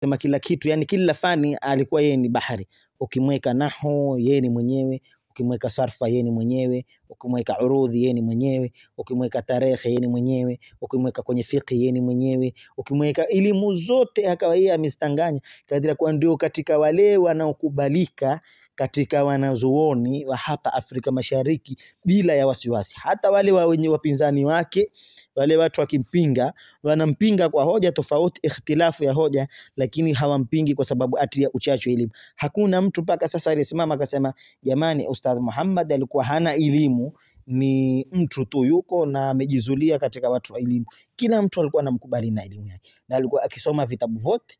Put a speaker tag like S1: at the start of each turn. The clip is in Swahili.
S1: sema kila kitu, yani kila fani alikuwa yeye ni bahari. Ukimweka nahu yeye ni mwenyewe, ukimweka sarfa yeye ni mwenyewe, ukimweka urudhi yeye ni mwenyewe, ukimweka tarehe yeye ni mwenyewe, ukimweka kwenye fiqh yeye ni mwenyewe, ukimweka elimu zote akawa yeye amezitanganya, kadhira kuwa ndio katika wale wanaokubalika katika wanazuoni wa hapa Afrika Mashariki bila ya wasiwasi. Hata wale wa wenye wapinzani wake, wale watu wakimpinga, wanampinga kwa hoja tofauti, ikhtilafu ya hoja, lakini hawampingi kwa sababu ati ya uchache elimu. Hakuna mtu mpaka sasa aliyesimama akasema jamani, Ustadh Muhammad alikuwa hana elimu ni mtu tu yuko na amejizulia katika watu wa elimu. Kila mtu alikuwa anamkubali na elimu yake, na alikuwa akisoma vitabu vyote